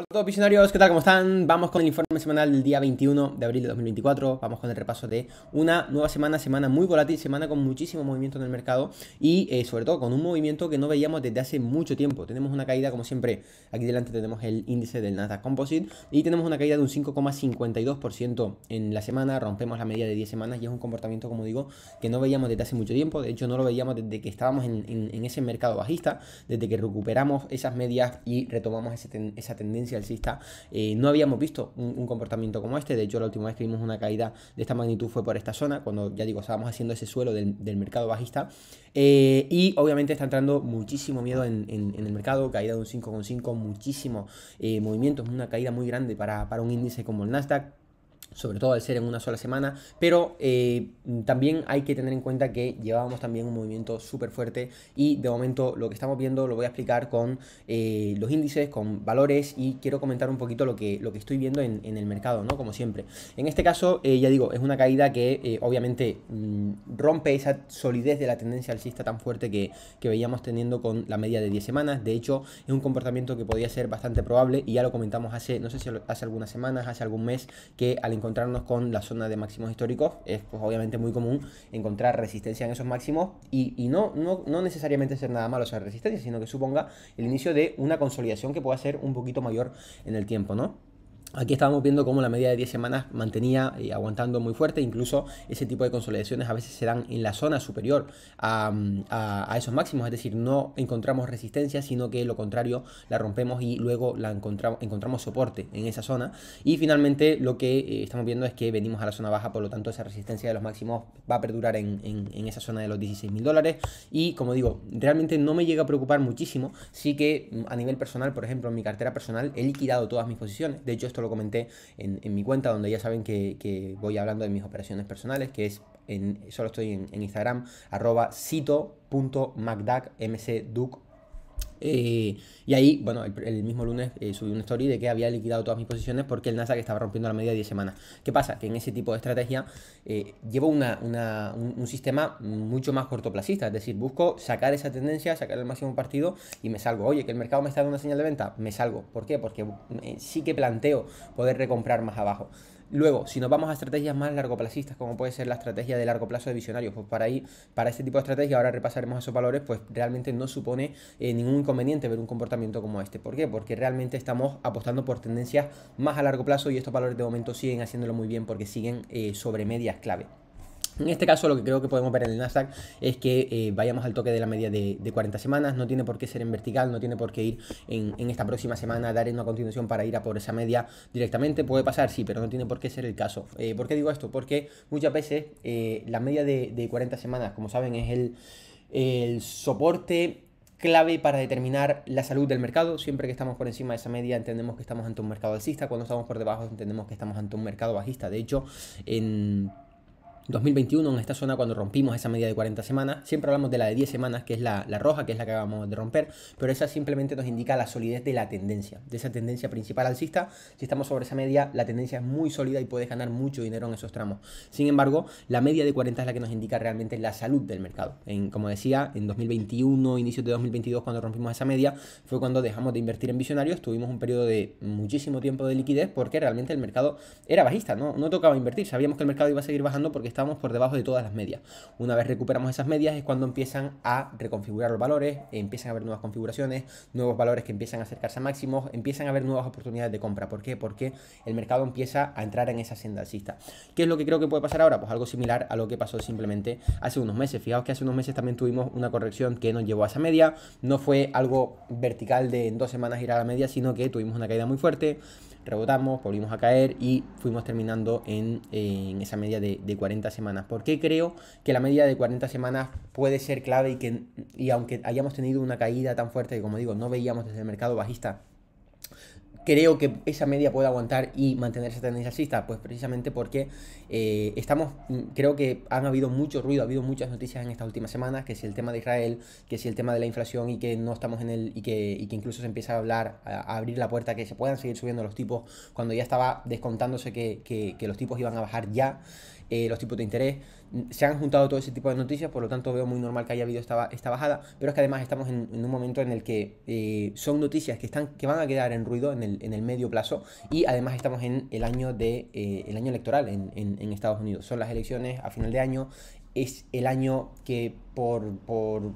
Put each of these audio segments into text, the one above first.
Hola a todos visionarios, ¿qué tal? ¿Cómo están? Vamos con el informe semanal del día 21 de abril de 2024. Vamos con el repaso de una nueva semana, semana muy volátil, semana con muchísimo movimiento en el mercado y eh, sobre todo con un movimiento que no veíamos desde hace mucho tiempo. Tenemos una caída, como siempre, aquí delante tenemos el índice del Nasdaq Composite y tenemos una caída de un 5,52% en la semana. Rompemos la media de 10 semanas y es un comportamiento, como digo, que no veíamos desde hace mucho tiempo. De hecho, no lo veíamos desde que estábamos en, ese mercado bajista, desde que recuperamos esas medias y retomamos esa tendencia eh, no habíamos visto un, comportamiento como este. De hecho, la última vez que vimos una caída de esta magnitud fue por esta zona, cuando ya digo, estábamos haciendo ese suelo del, mercado bajista. Eh, y obviamente está entrando muchísimo miedo en, el mercado, caída de un 5,5, muchísimo eh, movimientos movimiento, una caída muy grande para un índice como el Nasdaq sobre todo al ser en una sola semana, pero eh, también hay que tener en cuenta que llevábamos también un movimiento súper fuerte y de momento lo que estamos viendo lo voy a explicar con eh, los índices, con valores y quiero comentar un poquito lo que, lo que estoy viendo en, el mercado, ¿no? Como siempre. En este caso, eh, ya digo, es una caída que obviamente mm, rompe esa solidez de la tendencia alcista tan fuerte que, que veíamos teniendo con la media de 10 semanas, de hecho es un comportamiento que podía ser bastante probable y ya lo comentamos hace, no sé si hace algunas semanas, hace algún mes, que al encontrarnos con la zona de máximos históricos, es pues, obviamente muy común encontrar resistencia en esos máximos y, no, no, no, necesariamente ser nada malo esa resistencia, sino que suponga el inicio de una consolidación que pueda ser un poquito mayor en el tiempo, ¿no? Aquí estábamos viendo cómo la media de 10 semanas mantenía y eh, aguantando muy fuerte, incluso ese tipo de consolidaciones a veces se dan en la zona superior a, mm, esos máximos, es decir, no encontramos resistencia, sino que lo contrario, la rompemos y luego la encontramos, encontramos soporte en esa zona. Y finalmente lo que eh, estamos viendo es que venimos a la zona baja, por lo tanto esa resistencia de los máximos va a perdurar en, esa zona de los 16 mil dólares. Y como digo, realmente no me llega a preocupar muchísimo, sí que mm, a nivel personal, por ejemplo, en mi cartera personal he liquidado todas mis posiciones, de hecho esto lo comenté en, mi cuenta, donde ya saben que, voy hablando de mis operaciones personales, que es, en, solo estoy en, Instagram, arroba cito.macduck, eh, y ahí, bueno, el, mismo lunes eh, subí una story de que había liquidado todas mis posiciones porque el NASA que estaba rompiendo la media de 10 semanas. ¿Qué pasa? Que en ese tipo de estrategia eh, llevo una, un, un, sistema mucho más cortoplacista, es decir, busco sacar esa tendencia, sacar el máximo partido y me salgo. Oye, que el mercado me está dando una señal de venta, me salgo. ¿Por qué? Porque sí que planteo poder recomprar más abajo. Luego, si nos vamos a estrategias más largo largoplacistas, como puede ser la estrategia de largo plazo de visionarios, pues para ahí, para este tipo de estrategia, ahora repasaremos esos valores, pues realmente no supone eh, ningún inconveniente ver un comportamiento como este. ¿Por qué? Porque realmente estamos apostando por tendencias más a largo plazo y estos valores de momento siguen haciéndolo muy bien porque siguen eh, sobre medias clave. En este caso lo que creo que podemos ver en el Nasdaq es que eh, vayamos al toque de la media de, 40 semanas, no tiene por qué ser en vertical, no tiene por qué ir en, esta próxima semana, a dar en una continuación para ir a por esa media directamente, puede pasar, sí, pero no tiene por qué ser el caso. Eh, ¿Por qué digo esto? Porque muchas veces eh, la media de, de, 40 semanas, como saben, es el, el soporte clave para determinar la salud del mercado. Siempre que estamos por encima de esa media entendemos que estamos ante un mercado alcista, cuando estamos por debajo entendemos que estamos ante un mercado bajista. De hecho, en 2021 en esta zona cuando rompimos esa media de 40 semanas, siempre hablamos de la de 10 semanas, que es la, roja, que es la que acabamos de romper, pero esa simplemente nos indica la solidez de la tendencia, de esa tendencia principal alcista. Si estamos sobre esa media, la tendencia es muy sólida y puedes ganar mucho dinero en esos tramos. Sin embargo, la media de 40 es la que nos indica realmente la salud del mercado. En, como decía, en 2021, inicios de 2022, cuando rompimos esa media, fue cuando dejamos de invertir en visionarios, tuvimos un periodo de muchísimo tiempo de liquidez porque realmente el mercado era bajista, no, no tocaba invertir, sabíamos que el mercado iba a seguir bajando porque estamos por debajo de todas las medias. Una vez recuperamos esas medias es cuando empiezan a reconfigurar los valores, empiezan a haber nuevas configuraciones, nuevos valores que empiezan a acercarse a máximos, empiezan a haber nuevas oportunidades de compra. ¿Por qué? Porque el mercado empieza a entrar en esa senda alcista. ¿Qué es lo que creo que puede pasar ahora? Pues algo similar a lo que pasó simplemente hace unos meses. Fijaos que hace unos meses también tuvimos una corrección que nos llevó a esa media. No fue algo vertical de en dos semanas ir a la media, sino que tuvimos una caída muy fuerte, rebotamos, volvimos a caer y fuimos terminando en, esa media de 40 semanas. ¿Por qué creo que la media de 40 semanas puede ser clave y que y aunque hayamos tenido una caída tan fuerte que como digo no veíamos desde el mercado bajista? Creo que esa media puede aguantar y mantenerse esa tendencia alcista, pues precisamente porque eh, estamos, creo que han habido mucho ruido, ha habido muchas noticias en estas últimas semanas, que si el tema de Israel, que si el tema de la inflación y que no estamos en el, y que, incluso se empieza a hablar, a, abrir la puerta, que se puedan seguir subiendo los tipos, cuando ya estaba descontándose que los tipos iban a bajar ya. Eh, los tipos de interés, se han juntado todo ese tipo de noticias, por lo tanto veo muy normal que haya habido esta, esta bajada, pero es que además estamos en, un momento en el que eh, son noticias que, están, que van a quedar en ruido en el, en el medio plazo y además estamos en el año, de, eh, el año electoral en Estados Unidos, son las elecciones a final de año, es el año que por, por,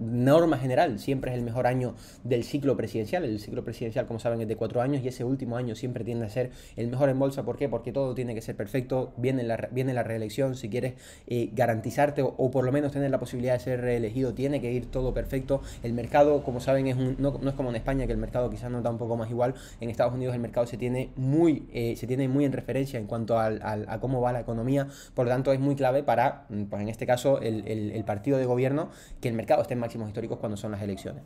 norma general, siempre es el mejor año del ciclo presidencial. El ciclo presidencial, como saben, es de cuatro años y ese último año siempre tiende a ser el mejor en bolsa. ¿Por qué? Porque todo tiene que ser perfecto. Viene la, viene la reelección. Si quieres eh, garantizarte o, por lo menos tener la posibilidad de ser reelegido, tiene que ir todo perfecto. El mercado, como saben, es un, no, es como en España, que el mercado quizás no da un poco más igual. En Estados Unidos el mercado se tiene muy, eh, se tiene muy en referencia en cuanto al, a cómo va la economía. Por lo tanto, es muy clave para, mm, pues en este caso, el el partido de gobierno que el mercado esté en máximos históricos cuando son las elecciones.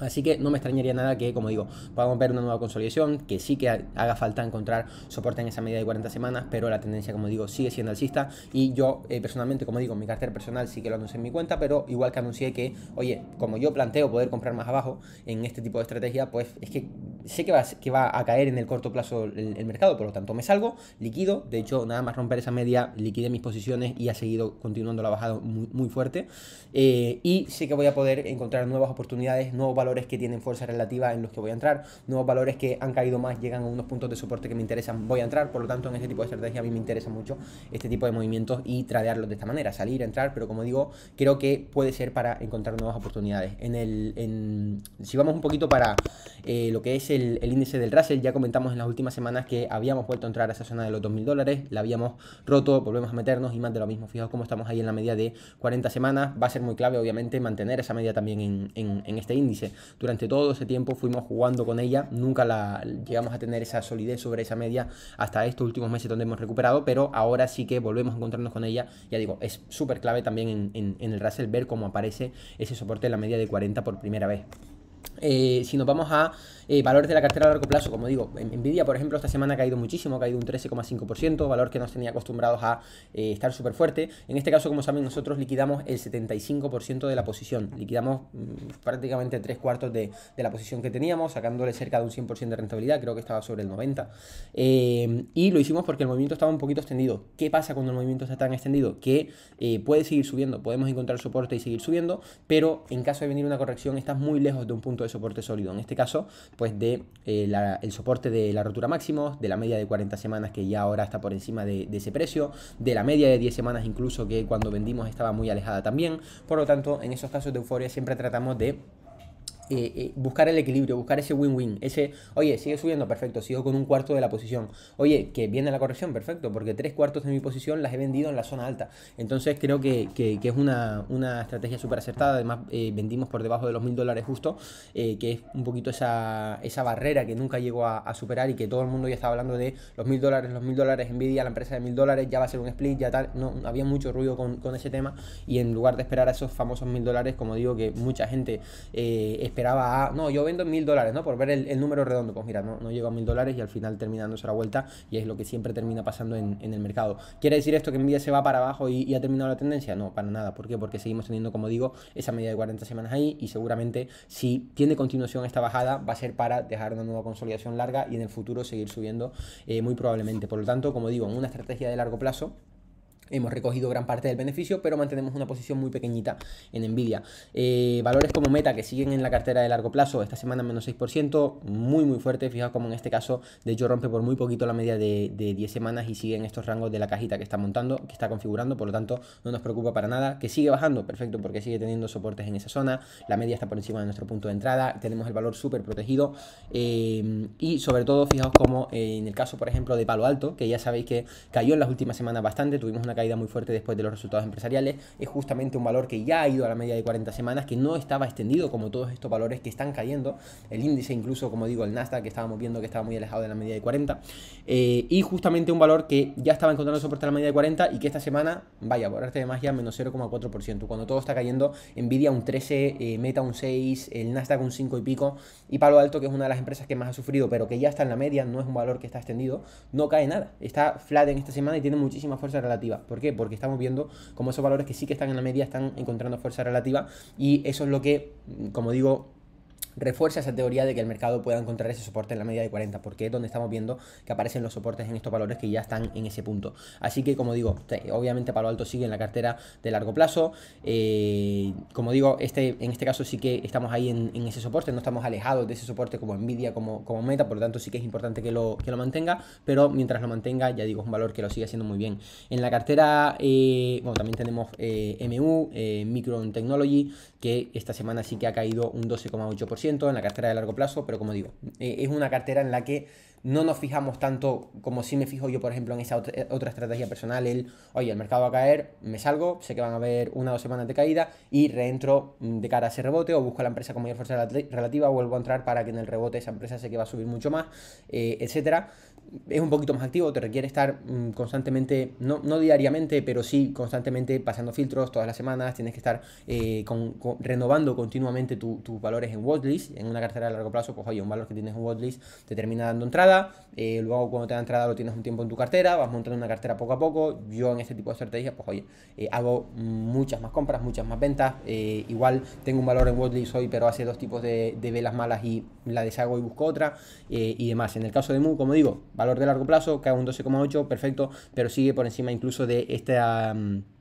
Así que no me extrañaría nada que, como digo, podamos ver una nueva consolidación, que sí que haga falta encontrar soporte en esa media de 40 semanas, pero la tendencia, como digo, sigue siendo alcista. Y yo eh, personalmente, como digo, mi cartera personal sí que lo anuncié en mi cuenta, pero igual que anuncié que, oye, como yo planteo poder comprar más abajo en este tipo de estrategia, pues es que sé que va, que va a caer en el corto plazo el, mercado, por lo tanto me salgo, liquido, de hecho nada más romper esa media, liquide mis posiciones y ha seguido continuando la bajada muy, fuerte. Eh, y sé que voy a poder encontrar nuevas oportunidades, nuevos valores que tienen fuerza relativa en los que voy a entrar, nuevos valores que han caído más, llegan a unos puntos de soporte que me interesan, voy a entrar, por lo tanto en este tipo de estrategia a mí me interesa mucho este tipo de movimientos y tradearlos de esta manera, salir, entrar, pero como digo, creo que puede ser para encontrar nuevas oportunidades. En el, si vamos un poquito para eh, lo que es el, índice del Russell, ya comentamos en las últimas semanas que habíamos vuelto a entrar a esa zona de los 2.000 dólares, la habíamos roto, volvemos a meternos y más de lo mismo, fijaos cómo estamos ahí en la media de 40 semanas, va a ser muy clave obviamente mantener esa media también en este índice. Durante todo ese tiempo fuimos jugando con ella, nunca la llegamos a tener esa solidez sobre esa media hasta estos últimos meses donde hemos recuperado, pero ahora sí que volvemos a encontrarnos con ella. Ya digo, es súper clave también en, en el Russell ver cómo aparece ese soporte de la media de 40 por primera vez. Eh, si nos vamos a eh, valores de la cartera a largo plazo, como digo, Nvidia, por ejemplo, esta semana ha caído muchísimo, ha caído un 13,5%, valor que nos tenía acostumbrados a eh, estar súper fuerte. En este caso, como saben, nosotros liquidamos el 75% de la posición, liquidamos mm, prácticamente tres cuartos de, la posición que teníamos, sacándole cerca de un 100% de rentabilidad, creo que estaba sobre el 90%. y lo hicimos porque el movimiento estaba un poquito extendido. ¿Qué pasa cuando el movimiento está tan extendido? Que puede seguir subiendo, podemos encontrar soporte y seguir subiendo, pero en caso de venir una corrección, estás muy lejos de un punto de soporte sólido, en este caso, pues de eh, la, el soporte de la rotura máximo, de la media de 40 semanas que ya ahora está por encima de, de, ese precio, de la media de 10 semanas incluso que cuando vendimos estaba muy alejada también. Por lo tanto, en esos casos de euforia siempre tratamos de eh, eh, buscar el equilibrio, buscar ese win-win, ese, oye, sigue subiendo, perfecto, sigo con un cuarto de la posición, oye, que viene la corrección, perfecto, porque tres cuartos de mi posición las he vendido en la zona alta, entonces creo que, es una, estrategia súper acertada, además eh, vendimos por debajo de los mil dólares justo, que es un poquito esa, esa barrera que nunca llegó a, superar y que todo el mundo ya estaba hablando de los mil dólares, los mil dólares, envidia la empresa de mil dólares, ya va a ser un split, ya tal, no, había mucho ruido con, con ese tema y en lugar de esperar a esos famosos mil dólares, como digo, que mucha gente esperaba a, no, yo vendo en mil dólares, ¿no? Por ver el, número redondo, pues mira, no, no llego a mil dólares y al final termina la vuelta y es lo que siempre termina pasando en, el mercado. ¿Quiere decir esto que mi día se va para abajo y, ha terminado la tendencia? No, para nada. ¿Por qué? Porque seguimos teniendo, como digo, esa media de 40 semanas ahí y seguramente si tiene continuación esta bajada va a ser para dejar una nueva consolidación larga y en el futuro seguir subiendo eh, muy probablemente. Por lo tanto, como digo, en una estrategia de largo plazo, Hemos recogido gran parte del beneficio, pero mantenemos una posición muy pequeñita en Nvidia. Eh, valores como Meta, que siguen en la cartera de largo plazo, esta semana menos 6%, muy muy fuerte. Fijaos como en este caso, de hecho, rompe por muy poquito la media de, de 10 semanas y sigue en estos rangos de la cajita que está montando, que está configurando, por lo tanto, no nos preocupa para nada. Que sigue bajando, perfecto, porque sigue teniendo soportes en esa zona. La media está por encima de nuestro punto de entrada, tenemos el valor súper protegido. Eh, y sobre todo, fijaos como eh, en el caso, por ejemplo, de Palo Alto, que ya sabéis que cayó en las últimas semanas bastante, tuvimos una caída muy fuerte después de los resultados empresariales. Es justamente un valor que ya ha ido a la media de 40 semanas, que no estaba extendido como todos estos valores que están cayendo. El índice incluso, como digo, el Nasdaq que estábamos viendo que estaba muy alejado de la media de 40. Eh, y justamente un valor que ya estaba encontrando soporte a la media de 40 y que esta semana, vaya, por arte de magia, menos 0,4%. Cuando todo está cayendo, Nvidia un 13, eh, Meta un 6, el Nasdaq un 5 y pico. Y Palo Alto, que es una de las empresas que más ha sufrido, pero que ya está en la media, no es un valor que está extendido, no cae nada. Está flat en esta semana y tiene muchísima fuerza relativa. ¿Por qué? Porque estamos viendo cómo esos valores que sí que están en la media están encontrando fuerza relativa y eso es lo que, como digo, refuerza esa teoría de que el mercado pueda encontrar ese soporte en la media de 40, porque es donde estamos viendo que aparecen los soportes en estos valores que ya están en ese punto. Así que, como digo, obviamente para lo Alto sigue en la cartera de largo plazo. Eh, como digo, este, en este caso sí que estamos ahí en, ese soporte, no estamos alejados de ese soporte como Nvidia, como, como Meta, por lo tanto sí que es importante que lo, que lo mantenga, pero mientras lo mantenga, ya digo, es un valor que lo sigue haciendo muy bien. En la cartera, eh, bueno, también tenemos eh, MU, Micron Technology, que esta semana sí que ha caído un 12,8% en la cartera de largo plazo, pero como digo, eh, es una cartera en la que no nos fijamos tanto como si me fijo yo, por ejemplo, en esa eh, otra estrategia personal, el, oye, el mercado va a caer, me salgo, sé que van a haber una o dos semanas de caída y reentro mm, de cara a ese rebote o busco a la empresa con mayor fuerza relativa, vuelvo a entrar para que en el rebote esa empresa sé que va a subir mucho más, eh, etcétera. Es un poquito más activo, te requiere estar mm, constantemente, no, diariamente, pero sí constantemente pasando filtros todas las semanas, tienes que estar eh, renovando continuamente tus valores en watchlist, en una cartera a largo plazo, pues oye, un valor que tienes en watchlist te termina dando entrada, eh, luego cuando te da entrada lo tienes un tiempo en tu cartera, vas montando una cartera poco a poco. Yo en este tipo de estrategias, pues oye, eh, hago muchas más compras, muchas más ventas. Eh, igual tengo un valor en Watleys hoy, pero hace dos tipos de, velas malas y la deshago y busco otra y demás. En el caso de MU, como digo, valor de largo plazo, hago un 12,8, perfecto, pero sigue por encima incluso de esta... Mm,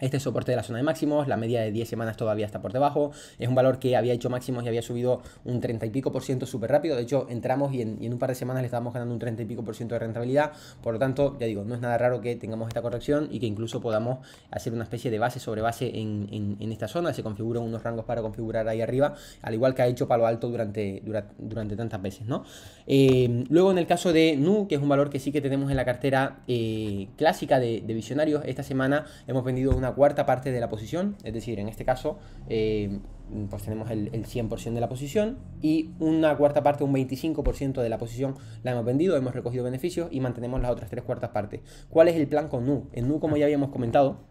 este soporte de la zona de máximos, la media de 10 semanas todavía está por debajo, es un valor que había hecho máximos y había subido un 30 y pico por ciento súper rápido, de hecho entramos y en, un par de semanas le estábamos ganando un 30 y pico por ciento de rentabilidad, por lo tanto, ya digo, no es nada raro que tengamos esta corrección y que incluso podamos hacer una especie de base sobre base en, esta zona, se configuran unos rangos para configurar ahí arriba, al igual que ha hecho Palo Alto durante, durante, tantas veces, ¿no? Eh, luego en el caso de NU, que es un valor que sí que tenemos en la cartera eh, clásica de visionarios, esta semana hemos vendido una cuarta parte de la posición, es decir, en este caso, eh, pues tenemos el, el 100% de la posición y una cuarta parte, un 25% de la posición la hemos vendido, hemos recogido beneficios y mantenemos las otras tres cuartas partes. ¿Cuál es el plan con NU? En NU, como ya habíamos comentado,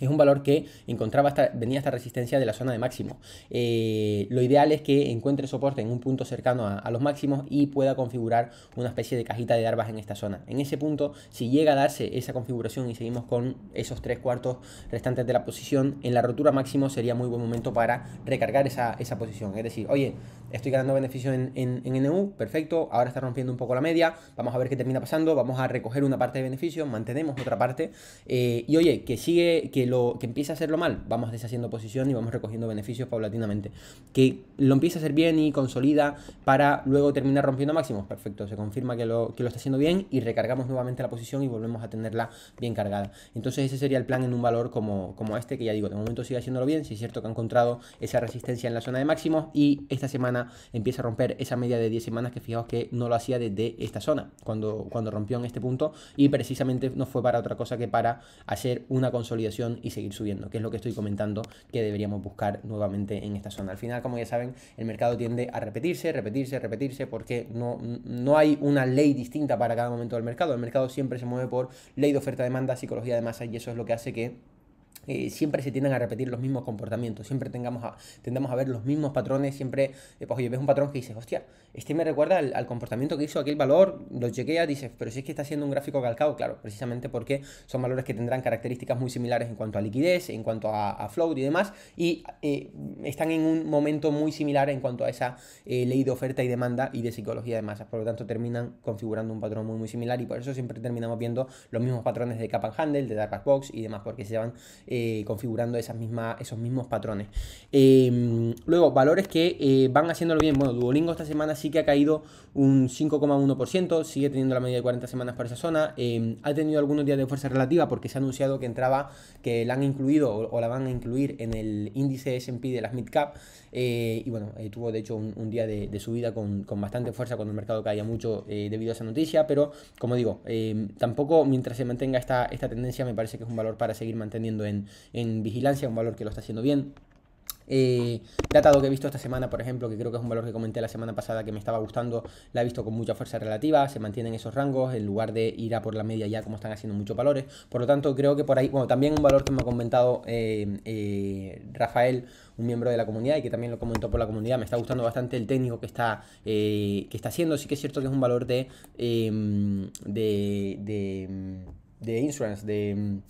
es un valor que encontraba hasta, venía esta resistencia de la zona de máximo. Eh, lo ideal es que encuentre soporte en un punto cercano a, los máximos y pueda configurar una especie de cajita de darbas en esta zona. En ese punto, si llega a darse esa configuración y seguimos con esos tres cuartos restantes de la posición, en la rotura máximo sería muy buen momento para recargar esa, posición. Es decir, oye, estoy ganando beneficio en, en, NU, perfecto, ahora está rompiendo un poco la media, vamos a ver qué termina pasando, vamos a recoger una parte de beneficio, mantenemos otra parte, eh, y oye, que sigue, que que empieza a hacerlo mal, vamos deshaciendo posición y vamos recogiendo beneficios paulatinamente. Que lo empieza a hacer bien y consolida para luego terminar rompiendo máximos, perfecto, se confirma que lo, que lo está haciendo bien y recargamos nuevamente la posición y volvemos a tenerla bien cargada. Entonces ese sería el plan en un valor como, como este, que ya digo, de momento sigue haciéndolo bien, si es cierto que ha encontrado esa resistencia en la zona de máximos y esta semana empieza a romper esa media de 10 semanas que fijaos que no lo hacía desde esta zona, cuando, cuando rompió en este punto y precisamente no fue para otra cosa que para hacer una consolidación y seguir subiendo, que es lo que estoy comentando que deberíamos buscar nuevamente en esta zona. Al final, como ya saben, el mercado tiende a repetirse, repetirse, repetirse, porque no, no hay una ley distinta para cada momento del mercado. El mercado siempre se mueve por ley de oferta-demanda, psicología de masa, y eso es lo que hace que eh, siempre se tienden a repetir los mismos comportamientos, siempre tengamos a, tendamos a ver los mismos patrones, siempre, eh, pues oye, ves un patrón que dices, hostia, este me recuerda al, comportamiento que hizo aquel valor, lo chequea, dices, pero si es que está haciendo un gráfico calcado, claro, precisamente porque son valores que tendrán características muy similares en cuanto a liquidez, en cuanto a, float y demás, y eh, están en un momento muy similar en cuanto a esa ley de oferta y demanda y de psicología de masas, por lo tanto terminan configurando un patrón muy, muy similar y por eso siempre terminamos viendo los mismos patrones de Cap and Handle, de Dark Box y demás, porque se van eh, configurando esas esos mismos patrones. Em, luego, valores que eh, van haciéndolo bien. Bueno, Duolingo esta semana sí que ha caído un 5,1%, sigue teniendo la media de 40 semanas por esa zona. Em, ha tenido algunos días de fuerza relativa porque se ha anunciado que entraba, que la han incluido o, la van a incluir en el índice SP de las Mid midcap. Eh, y bueno, tuvo de hecho un, día de, subida con, bastante fuerza cuando el mercado caía mucho debido a esa noticia. Pero como digo, em, tampoco mientras se mantenga esta, esta tendencia me parece que es un valor para seguir manteniendo en, en, vigilancia, un valor que lo está haciendo bien. Eh, datado que he visto esta semana, por ejemplo, que creo que es un valor que comenté la semana pasada que me estaba gustando, la he visto con mucha fuerza relativa, se mantienen esos rangos en lugar de ir a por la media ya como están haciendo muchos valores. Por lo tanto, creo que por ahí, bueno, también un valor que me ha comentado eh, eh, Rafael, un miembro de la comunidad y que también lo comentó por la comunidad, me está gustando bastante el técnico que está, eh, que está haciendo. Sí que es cierto que es un valor de, de, de, de insurance, de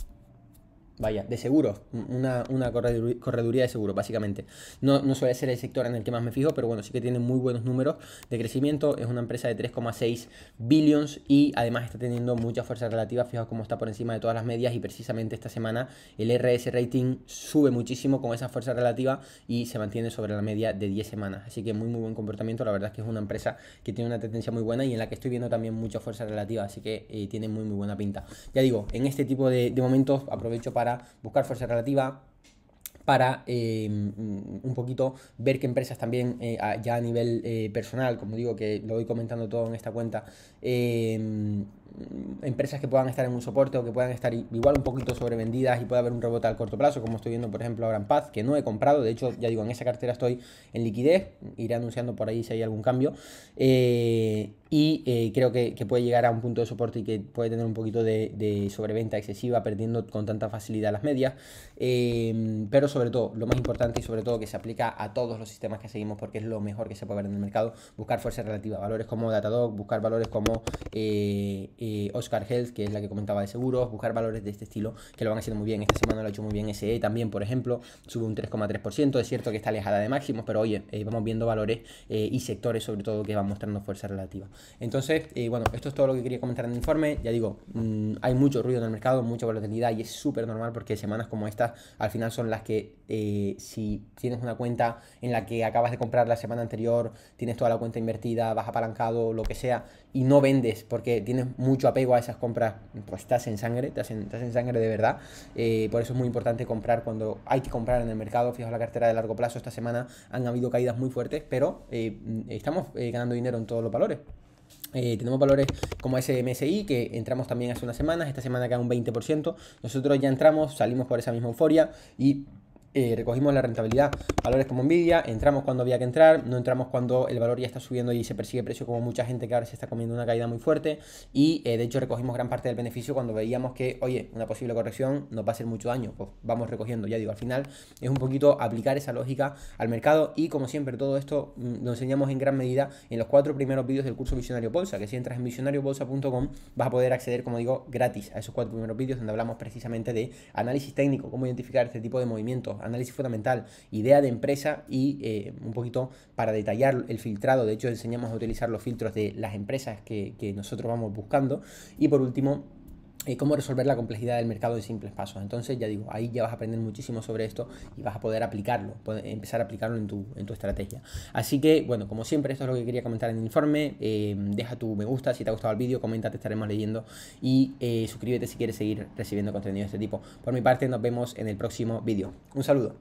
vaya, de seguros, una, correduría de seguro, básicamente. No, no, suele ser el sector en el que más me fijo, pero bueno, sí que tiene muy buenos números de crecimiento. Es una empresa de 3,6 billions y además está teniendo mucha fuerza relativa. Fijaos cómo está por encima de todas las medias y precisamente esta semana el RS rating sube muchísimo con esa fuerza relativa y se mantiene sobre la media de 10 semanas. Así que muy, muy buen comportamiento. La verdad es que es una empresa que tiene una tendencia muy buena y en la que estoy viendo también mucha fuerza relativa. Así que eh, tiene muy, muy buena pinta. Ya digo, en este tipo de momentos aprovecho para buscar fuerza relativa, para eh, mm, un poquito ver qué empresas también eh, ya a nivel eh, personal, como digo que lo voy comentando todo en esta cuenta, mm, empresas que puedan estar en un soporte o que puedan estar igual un poquito sobrevendidas y pueda haber un rebote al corto plazo, como estoy viendo por ejemplo ahora en Paz, que no he comprado, de hecho ya digo, en esa cartera estoy en liquidez, iré anunciando por ahí si hay algún cambio. Eh, y eh, creo que, puede llegar a un punto de soporte y que puede tener un poquito de, sobreventa excesiva, perdiendo con tanta facilidad las medias. Em, pero sobre todo, lo más importante y sobre todo que se aplica a todos los sistemas que seguimos porque es lo mejor que se puede ver en el mercado, buscar fuerza relativa, valores como Datadog, buscar valores como eh, eh, Oscar Health, que es la que comentaba de seguros, buscar valores de este estilo que lo van haciendo muy bien. Esta semana lo ha hecho muy bien SE también, por ejemplo, sube un 3,3%. Es cierto que está alejada de máximos, pero oye, vamos viendo valores y sectores sobre todo que van mostrando fuerza relativa. Entonces, eh, bueno, esto es todo lo que quería comentar en el informe. Ya digo, mm, hay mucho ruido en el mercado, mucha volatilidad y es súper normal porque semanas como estas al final son las que eh, si tienes una cuenta en la que acabas de comprar la semana anterior, tienes toda la cuenta invertida, vas apalancado, lo que sea, y no vendes porque tienes mucho apego a esas compras, pues estás en sangre, estás en sangre de verdad. Eh, por eso es muy importante comprar cuando hay que comprar en el mercado. Fijaos la cartera de largo plazo, esta semana han habido caídas muy fuertes, pero estamos ganando dinero en todos los valores. Eh, tenemos valores como SMSI que entramos también hace unas semanas, esta semana cae un 20%. Nosotros ya entramos, salimos por esa misma euforia y eh, recogimos la rentabilidad, valores como Nvidia, entramos cuando había que entrar, no entramos cuando el valor ya está subiendo y se persigue precio como mucha gente que ahora se está comiendo una caída muy fuerte y eh, de hecho recogimos gran parte del beneficio cuando veíamos que, oye, una posible corrección nos va a hacer mucho daño, pues vamos recogiendo, ya digo, al final es un poquito aplicar esa lógica al mercado y como siempre todo esto mm, lo enseñamos en gran medida en los cuatro primeros vídeos del curso Visionario Bolsa, que si entras en visionariobolsa.com vas a poder acceder, como digo, gratis a esos cuatro primeros vídeos donde hablamos precisamente de análisis técnico, cómo identificar este tipo de movimientos análisis fundamental, idea de empresa y eh, un poquito para detallar el filtrado. De hecho, enseñamos a utilizar los filtros de las empresas que nosotros vamos buscando. Y por último, eh, cómo resolver la complejidad del mercado de simples pasos. Entonces, ya digo, ahí ya vas a aprender muchísimo sobre esto y vas a poder aplicarlo, empezar a aplicarlo en tu, en tu estrategia. Así que, bueno, como siempre, esto es lo que quería comentar en el informe. Eh, deja tu me gusta si te ha gustado el vídeo, comenta, te estaremos leyendo y eh, suscríbete si quieres seguir recibiendo contenido de este tipo. Por mi parte, nos vemos en el próximo vídeo. Un saludo.